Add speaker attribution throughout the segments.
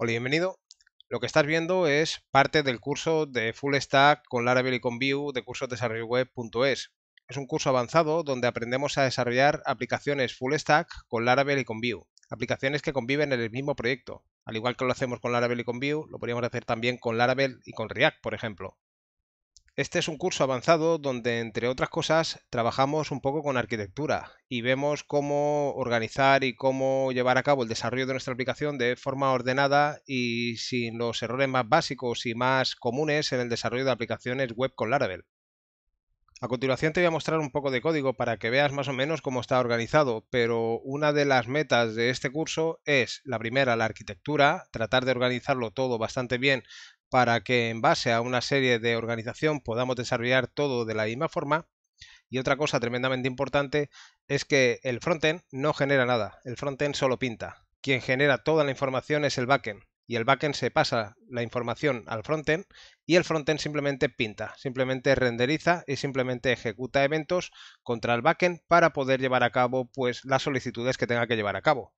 Speaker 1: Hola, bienvenido. Lo que estás viendo es parte del curso de Full Stack con Laravel y con Vue de curso-desarrollo-web.es. Es un curso avanzado donde aprendemos a desarrollar aplicaciones Full Stack con Laravel y con Vue, aplicaciones que conviven en el mismo proyecto. Al igual que lo hacemos con Laravel y con Vue, lo podríamos hacer también con Laravel y con React, por ejemplo. Este es un curso avanzado donde, entre otras cosas, trabajamos un poco con arquitectura y vemos cómo organizar y cómo llevar a cabo el desarrollo de nuestra aplicación de forma ordenada y sin los errores más básicos y más comunes en el desarrollo de aplicaciones web con Laravel. A continuación te voy a mostrar un poco de código para que veas más o menos cómo está organizado, pero una de las metas de este curso es, la primera, la arquitectura, tratar de organizarlo todo bastante bien para que en base a una serie de organización podamos desarrollar todo de la misma forma. Y otra cosa tremendamente importante es que el frontend no genera nada, el frontend solo pinta. Quien genera toda la información es el backend y el backend se pasa la información al frontend y el frontend simplemente pinta, simplemente renderiza y simplemente ejecuta eventos contra el backend para poder llevar a cabo pues las solicitudes que tenga que llevar a cabo.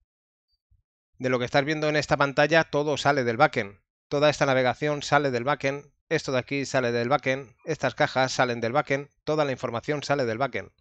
Speaker 1: De lo que estás viendo en esta pantalla todo sale del backend, toda esta navegación sale del backend, esto de aquí sale del backend, estas cajas salen del backend, toda la información sale del backend.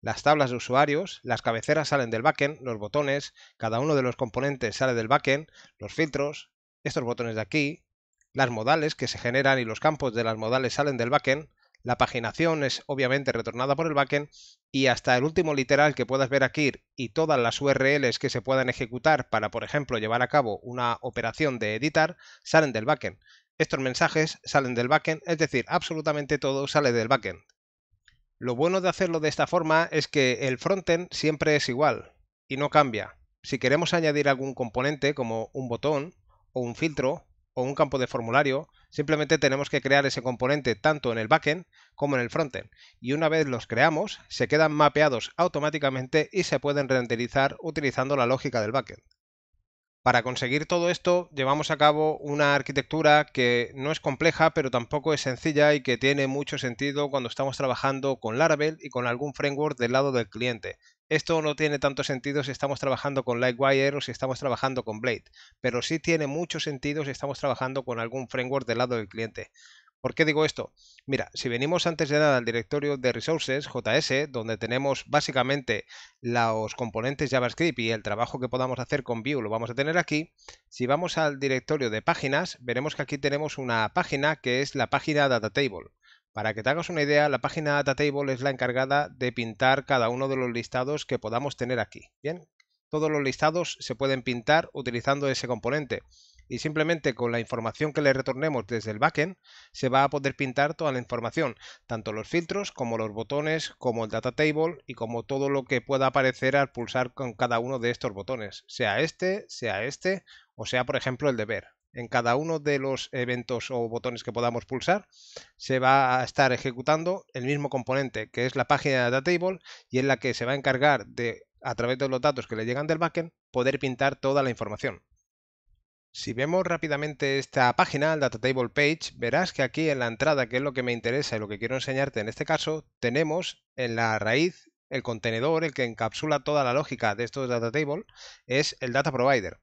Speaker 1: Las tablas de usuarios, las cabeceras salen del backend, los botones, cada uno de los componentes sale del backend, los filtros, estos botones de aquí, las modales que se generan y los campos de las modales salen del backend, la paginación es obviamente retornada por el backend y hasta el último literal que puedas ver aquí y todas las URLs que se puedan ejecutar para, por ejemplo, llevar a cabo una operación de editar, salen del backend. Estos mensajes salen del backend, es decir, absolutamente todo sale del backend. Lo bueno de hacerlo de esta forma es que el frontend siempre es igual y no cambia. Si queremos añadir algún componente como un botón o un filtro o un campo de formulario, simplemente tenemos que crear ese componente tanto en el backend como en el frontend. Y una vez los creamos, se quedan mapeados automáticamente y se pueden renderizar utilizando la lógica del backend. Para conseguir todo esto, llevamos a cabo una arquitectura que no es compleja, pero tampoco es sencilla y que tiene mucho sentido cuando estamos trabajando con Laravel y con algún framework del lado del cliente, esto no tiene tanto sentido si estamos trabajando con Lightwire o si estamos trabajando con Blade, pero sí tiene mucho sentido si estamos trabajando con algún framework del lado del cliente. ¿Por qué digo esto? Mira, si venimos antes de nada al directorio de resources JS, donde tenemos básicamente los componentes JavaScript y el trabajo que podamos hacer con Vue lo vamos a tener aquí, si vamos al directorio de páginas, veremos que aquí tenemos una página que es la página data table. Para que te hagas una idea, la página Datatable es la encargada de pintar cada uno de los listados que podamos tener aquí. Bien, todos los listados se pueden pintar utilizando ese componente y simplemente con la información que le retornemos desde el backend se va a poder pintar toda la información, tanto los filtros como los botones, como el data table y como todo lo que pueda aparecer al pulsar con cada uno de estos botones, sea este, sea este o sea por ejemplo el de ver en cada uno de los eventos o botones que podamos pulsar, se va a estar ejecutando el mismo componente, que es la página de DataTable y en la que se va a encargar de, a través de los datos que le llegan del backend, poder pintar toda la información. Si vemos rápidamente esta página, el Datatable Page, verás que aquí en la entrada, que es lo que me interesa y lo que quiero enseñarte en este caso, tenemos en la raíz el contenedor, el que encapsula toda la lógica de estos Datatable, es el Data Provider.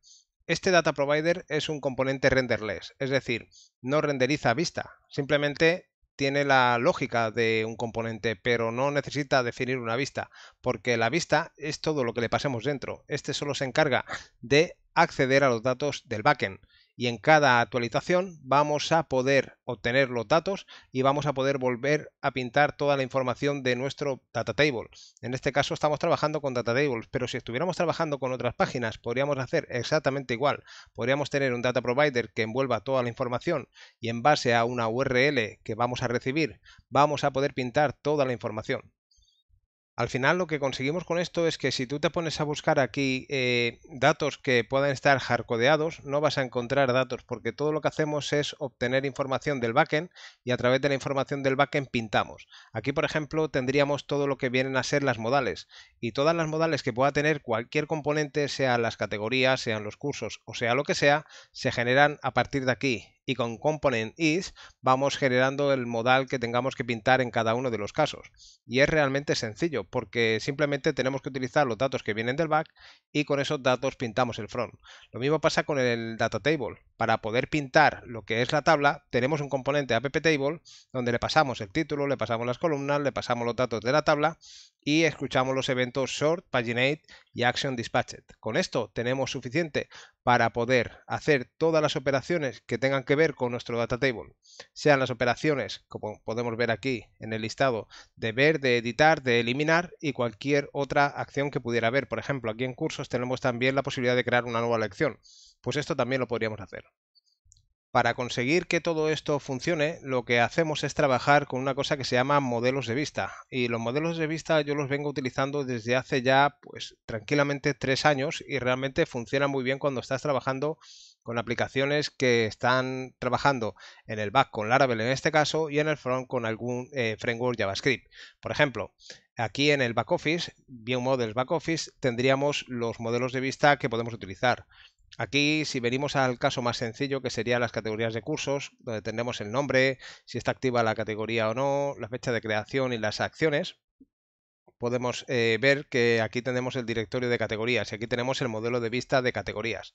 Speaker 1: Este data provider es un componente renderless, es decir, no renderiza vista, simplemente tiene la lógica de un componente, pero no necesita definir una vista, porque la vista es todo lo que le pasemos dentro. Este solo se encarga de acceder a los datos del backend y en cada actualización vamos a poder obtener los datos y vamos a poder volver a pintar toda la información de nuestro data table. En este caso estamos trabajando con data tables, pero si estuviéramos trabajando con otras páginas podríamos hacer exactamente igual. Podríamos tener un data provider que envuelva toda la información y en base a una URL que vamos a recibir vamos a poder pintar toda la información. Al final lo que conseguimos con esto es que si tú te pones a buscar aquí eh, datos que puedan estar hardcodeados, no vas a encontrar datos porque todo lo que hacemos es obtener información del backend y a través de la información del backend pintamos. Aquí, por ejemplo, tendríamos todo lo que vienen a ser las modales y todas las modales que pueda tener cualquier componente, sean las categorías, sean los cursos o sea lo que sea, se generan a partir de aquí y con component is vamos generando el modal que tengamos que pintar en cada uno de los casos. Y es realmente sencillo porque simplemente tenemos que utilizar los datos que vienen del back y con esos datos pintamos el front. Lo mismo pasa con el data table para poder pintar lo que es la tabla, tenemos un componente app-table donde le pasamos el título, le pasamos las columnas, le pasamos los datos de la tabla y escuchamos los eventos sort, paginate y action dispatched. Con esto tenemos suficiente para poder hacer todas las operaciones que tengan que ver con nuestro data table, sean las operaciones como podemos ver aquí en el listado de ver, de editar, de eliminar y cualquier otra acción que pudiera haber. Por ejemplo, aquí en cursos tenemos también la posibilidad de crear una nueva lección. Pues esto también lo podríamos hacer. Para conseguir que todo esto funcione, lo que hacemos es trabajar con una cosa que se llama modelos de vista. Y los modelos de vista yo los vengo utilizando desde hace ya, pues tranquilamente, tres años y realmente funciona muy bien cuando estás trabajando con aplicaciones que están trabajando en el back con Laravel en este caso y en el front con algún eh, framework JavaScript. Por ejemplo, aquí en el back office, View Models Back Office, tendríamos los modelos de vista que podemos utilizar. Aquí, si venimos al caso más sencillo, que serían las categorías de cursos, donde tenemos el nombre, si está activa la categoría o no, la fecha de creación y las acciones, podemos eh, ver que aquí tenemos el directorio de categorías y aquí tenemos el modelo de vista de categorías.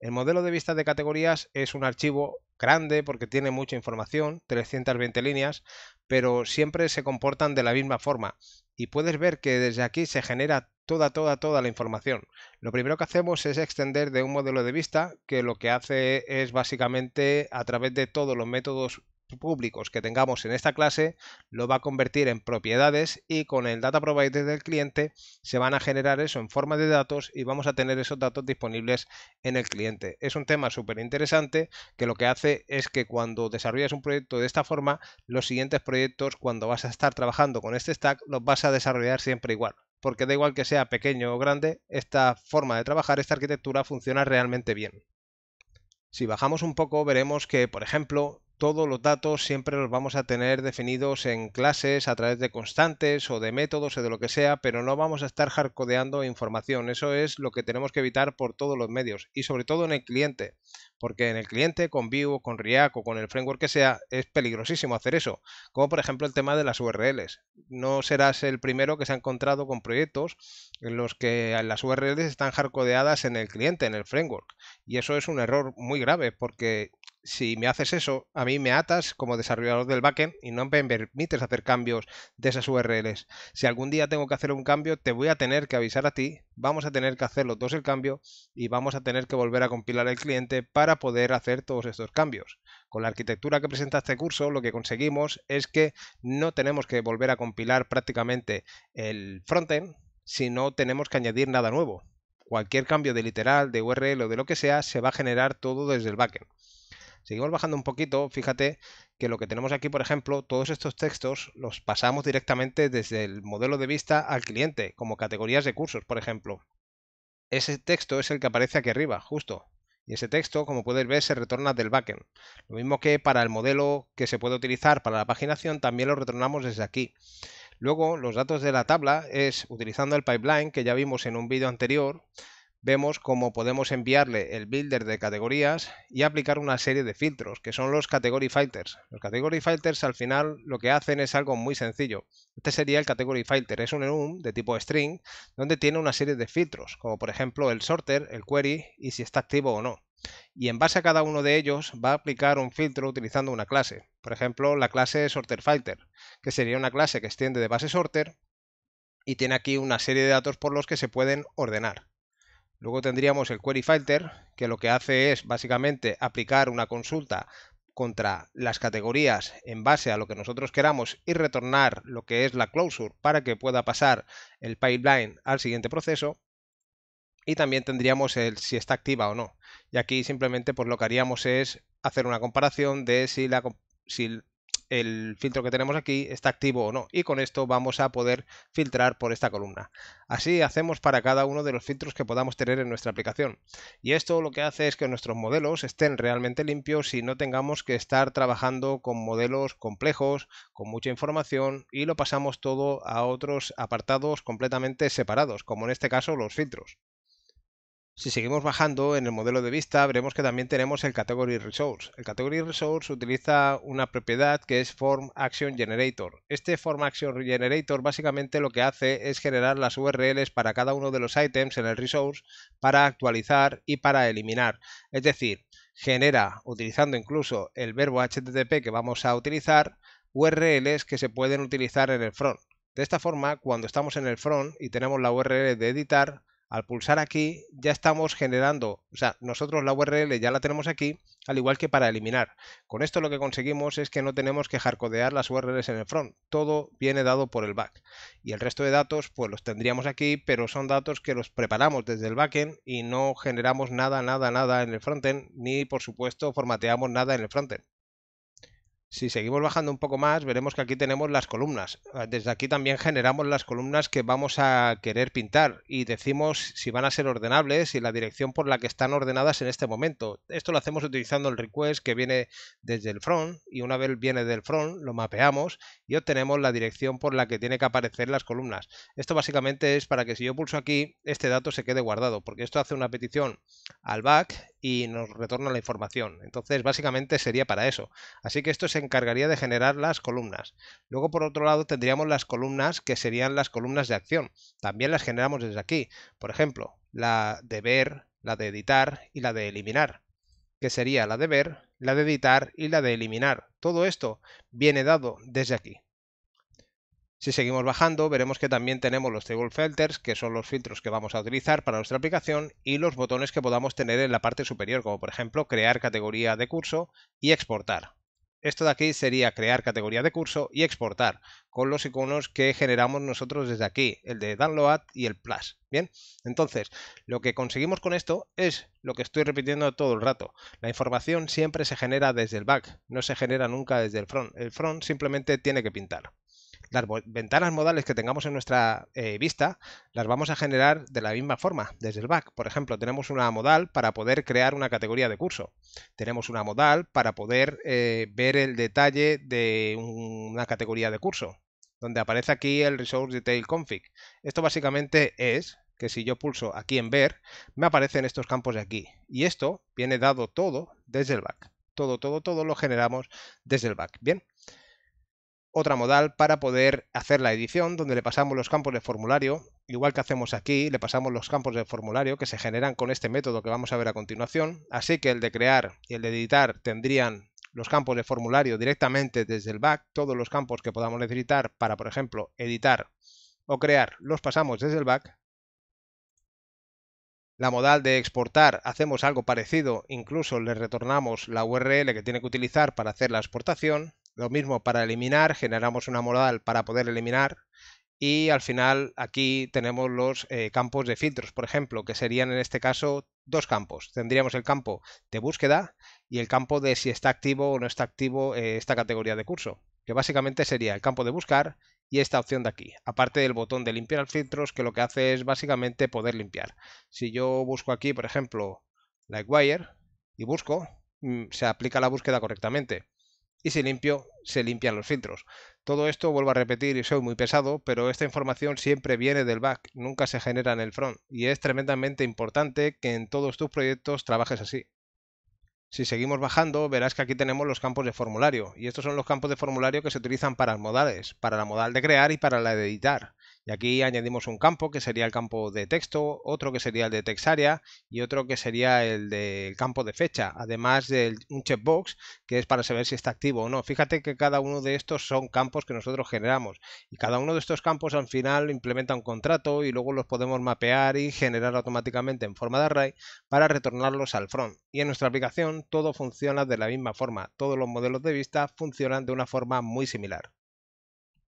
Speaker 1: El modelo de vista de categorías es un archivo grande porque tiene mucha información, 320 líneas, pero siempre se comportan de la misma forma. Y puedes ver que desde aquí se genera toda, toda, toda la información. Lo primero que hacemos es extender de un modelo de vista que lo que hace es básicamente a través de todos los métodos públicos que tengamos en esta clase lo va a convertir en propiedades y con el data provider del cliente se van a generar eso en forma de datos y vamos a tener esos datos disponibles en el cliente. Es un tema súper interesante que lo que hace es que cuando desarrollas un proyecto de esta forma, los siguientes proyectos cuando vas a estar trabajando con este stack los vas a desarrollar siempre igual porque da igual que sea pequeño o grande, esta forma de trabajar, esta arquitectura funciona realmente bien. Si bajamos un poco veremos que, por ejemplo, todos los datos siempre los vamos a tener definidos en clases a través de constantes o de métodos o de lo que sea, pero no vamos a estar hardcodeando información. Eso es lo que tenemos que evitar por todos los medios y sobre todo en el cliente, porque en el cliente con Vue, con React o con el framework que sea es peligrosísimo hacer eso, como por ejemplo el tema de las URLs. No serás el primero que se ha encontrado con proyectos en los que las URLs están hardcodeadas en el cliente, en el framework, y eso es un error muy grave porque si me haces eso, a mí me atas como desarrollador del backend y no me permites hacer cambios de esas URLs. Si algún día tengo que hacer un cambio, te voy a tener que avisar a ti, vamos a tener que hacer los dos el cambio y vamos a tener que volver a compilar el cliente para poder hacer todos estos cambios. Con la arquitectura que presenta este curso, lo que conseguimos es que no tenemos que volver a compilar prácticamente el frontend, no tenemos que añadir nada nuevo. Cualquier cambio de literal, de URL o de lo que sea, se va a generar todo desde el backend. Seguimos bajando un poquito, fíjate que lo que tenemos aquí, por ejemplo, todos estos textos los pasamos directamente desde el modelo de vista al cliente, como categorías de cursos, por ejemplo. Ese texto es el que aparece aquí arriba, justo, y ese texto, como puedes ver, se retorna del backend. Lo mismo que para el modelo que se puede utilizar para la paginación, también lo retornamos desde aquí. Luego, los datos de la tabla es utilizando el pipeline que ya vimos en un vídeo anterior, vemos cómo podemos enviarle el builder de categorías y aplicar una serie de filtros, que son los category filters. Los category filters al final lo que hacen es algo muy sencillo. Este sería el category filter, es un enum de tipo string, donde tiene una serie de filtros, como por ejemplo el sorter, el query y si está activo o no. Y en base a cada uno de ellos va a aplicar un filtro utilizando una clase, por ejemplo la clase sorter Fighter que sería una clase que extiende de base sorter y tiene aquí una serie de datos por los que se pueden ordenar. Luego tendríamos el Query Filter, que lo que hace es básicamente aplicar una consulta contra las categorías en base a lo que nosotros queramos y retornar lo que es la closure para que pueda pasar el pipeline al siguiente proceso. Y también tendríamos el si está activa o no. Y aquí simplemente pues, lo que haríamos es hacer una comparación de si la, el filtro que tenemos aquí está activo o no. Y con esto vamos a poder filtrar por esta columna. Así hacemos para cada uno de los filtros que podamos tener en nuestra aplicación. Y esto lo que hace es que nuestros modelos estén realmente limpios y no tengamos que estar trabajando con modelos complejos, con mucha información y lo pasamos todo a otros apartados completamente separados, como en este caso los filtros. Si seguimos bajando en el modelo de vista, veremos que también tenemos el Category Resource. El Category Resource utiliza una propiedad que es Form Generator. Este Form Generator básicamente lo que hace es generar las URLs para cada uno de los items en el resource para actualizar y para eliminar. Es decir, genera, utilizando incluso el verbo HTTP que vamos a utilizar, URLs que se pueden utilizar en el front. De esta forma, cuando estamos en el front y tenemos la URL de editar, al pulsar aquí ya estamos generando, o sea, nosotros la URL ya la tenemos aquí, al igual que para eliminar. Con esto lo que conseguimos es que no tenemos que hardcodear las URLs en el front, todo viene dado por el back. Y el resto de datos pues los tendríamos aquí, pero son datos que los preparamos desde el backend y no generamos nada, nada, nada en el frontend, ni por supuesto formateamos nada en el frontend. Si seguimos bajando un poco más, veremos que aquí tenemos las columnas. Ah, desde aquí también generamos las columnas que vamos a querer pintar y decimos si van a ser ordenables y la dirección por la que están ordenadas en este momento. Esto lo hacemos utilizando el request que viene desde el front y una vez viene del front lo mapeamos y obtenemos la dirección por la que tiene que aparecer las columnas. Esto básicamente es para que si yo pulso aquí, este dato se quede guardado, porque esto hace una petición al back y nos retorna la información. Entonces, básicamente sería para eso. Así que esto se encargaría de generar las columnas. Luego, por otro lado, tendríamos las columnas que serían las columnas de acción. También las generamos desde aquí. Por ejemplo, la de ver, la de editar y la de eliminar que sería la de ver, la de editar y la de eliminar. Todo esto viene dado desde aquí. Si seguimos bajando, veremos que también tenemos los table filters, que son los filtros que vamos a utilizar para nuestra aplicación, y los botones que podamos tener en la parte superior, como por ejemplo crear categoría de curso y exportar. Esto de aquí sería crear categoría de curso y exportar, con los iconos que generamos nosotros desde aquí, el de download y el plus. Bien, entonces lo que conseguimos con esto es lo que estoy repitiendo todo el rato. La información siempre se genera desde el back, no se genera nunca desde el front. El front simplemente tiene que pintar las ventanas modales que tengamos en nuestra eh, vista las vamos a generar de la misma forma, desde el back. Por ejemplo, tenemos una modal para poder crear una categoría de curso. Tenemos una modal para poder eh, ver el detalle de una categoría de curso, donde aparece aquí el Resource Detail Config. Esto básicamente es que si yo pulso aquí en ver, me aparecen estos campos de aquí. Y esto viene dado todo desde el back. Todo, todo, todo lo generamos desde el back. Bien, otra modal para poder hacer la edición, donde le pasamos los campos de formulario, igual que hacemos aquí, le pasamos los campos de formulario que se generan con este método que vamos a ver a continuación. Así que el de crear y el de editar tendrían los campos de formulario directamente desde el back, todos los campos que podamos necesitar para, por ejemplo, editar o crear, los pasamos desde el back. La modal de exportar hacemos algo parecido, incluso le retornamos la URL que tiene que utilizar para hacer la exportación lo mismo para eliminar, generamos una modal para poder eliminar y al final aquí tenemos los eh, campos de filtros, por ejemplo, que serían en este caso dos campos. Tendríamos el campo de búsqueda y el campo de si está activo o no está activo eh, esta categoría de curso, que básicamente sería el campo de buscar y esta opción de aquí, aparte del botón de limpiar filtros que lo que hace es básicamente poder limpiar. Si yo busco aquí, por ejemplo, Lightwire y busco, mm, se aplica la búsqueda correctamente y si limpio, se limpian los filtros. Todo esto vuelvo a repetir y soy muy pesado, pero esta información siempre viene del back, nunca se genera en el front, y es tremendamente importante que en todos tus proyectos trabajes así. Si seguimos bajando, verás que aquí tenemos los campos de formulario, y estos son los campos de formulario que se utilizan para las modales, para la modal de crear y para la de editar. Y aquí añadimos un campo que sería el campo de texto, otro que sería el de textarea y otro que sería el del campo de fecha, además de un checkbox que es para saber si está activo o no. Fíjate que cada uno de estos son campos que nosotros generamos y cada uno de estos campos al final implementa un contrato y luego los podemos mapear y generar automáticamente en forma de array para retornarlos al front. Y en nuestra aplicación todo funciona de la misma forma, todos los modelos de vista funcionan de una forma muy similar.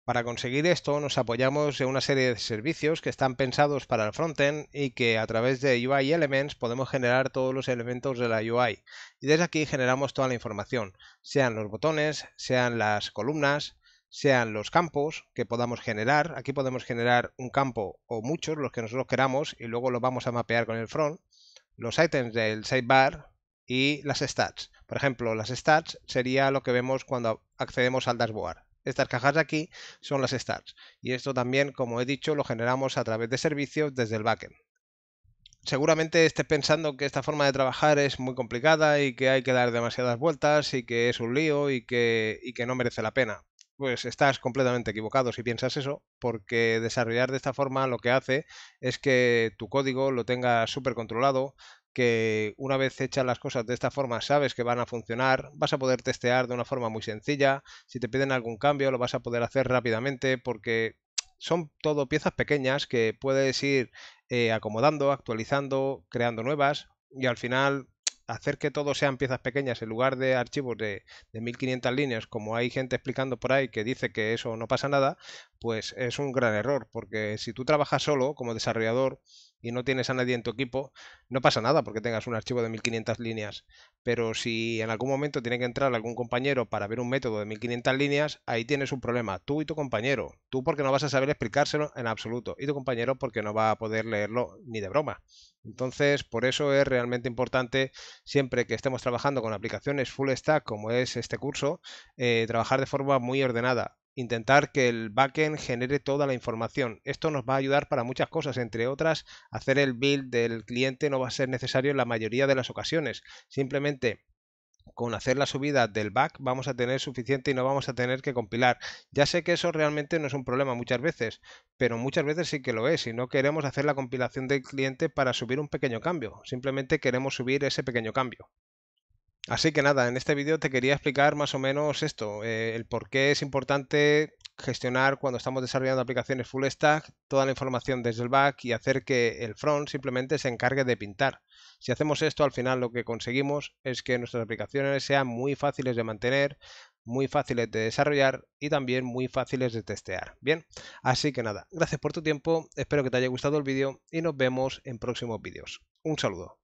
Speaker 1: Para conseguir esto nos apoyamos en una serie de servicios que están pensados para el frontend y que a través de UI Elements podemos generar todos los elementos de la UI y desde aquí generamos toda la información, sean los botones, sean las columnas, sean los campos que podamos generar, aquí podemos generar un campo o muchos, los que nosotros queramos y luego los vamos a mapear con el front, los items del sidebar y las stats. Por ejemplo, las stats sería lo que vemos cuando accedemos al dashboard. Estas cajas de aquí son las stars y esto también, como he dicho, lo generamos a través de servicios desde el backend. Seguramente estés pensando que esta forma de trabajar es muy complicada y que hay que dar demasiadas vueltas y que es un lío y que, y que no merece la pena. Pues estás completamente equivocado si piensas eso, porque desarrollar de esta forma lo que hace es que tu código lo tenga súper controlado, que una vez hechas las cosas de esta forma sabes que van a funcionar, vas a poder testear de una forma muy sencilla, si te piden algún cambio lo vas a poder hacer rápidamente porque son todo piezas pequeñas que puedes ir eh, acomodando, actualizando, creando nuevas y al final hacer que todo sean piezas pequeñas en lugar de archivos de, de 1500 líneas como hay gente explicando por ahí que dice que eso no pasa nada, pues es un gran error porque si tú trabajas solo como desarrollador y no tienes a nadie en tu equipo, no pasa nada porque tengas un archivo de 1500 líneas. Pero si en algún momento tiene que entrar algún compañero para ver un método de 1500 líneas, ahí tienes un problema. Tú y tu compañero. Tú porque no vas a saber explicárselo en absoluto. Y tu compañero porque no va a poder leerlo ni de broma. Entonces, por eso es realmente importante siempre que estemos trabajando con aplicaciones full stack como es este curso, eh, trabajar de forma muy ordenada intentar que el backend genere toda la información. Esto nos va a ayudar para muchas cosas, entre otras, hacer el build del cliente no va a ser necesario en la mayoría de las ocasiones. Simplemente con hacer la subida del back vamos a tener suficiente y no vamos a tener que compilar. Ya sé que eso realmente no es un problema muchas veces, pero muchas veces sí que lo es y no queremos hacer la compilación del cliente para subir un pequeño cambio, simplemente queremos subir ese pequeño cambio. Así que nada, en este vídeo te quería explicar más o menos esto, eh, el por qué es importante gestionar cuando estamos desarrollando aplicaciones full stack toda la información desde el back y hacer que el front simplemente se encargue de pintar. Si hacemos esto, al final lo que conseguimos es que nuestras aplicaciones sean muy fáciles de mantener, muy fáciles de desarrollar y también muy fáciles de testear. Bien, así que nada, gracias por tu tiempo, espero que te haya gustado el vídeo y nos vemos en próximos vídeos. Un saludo.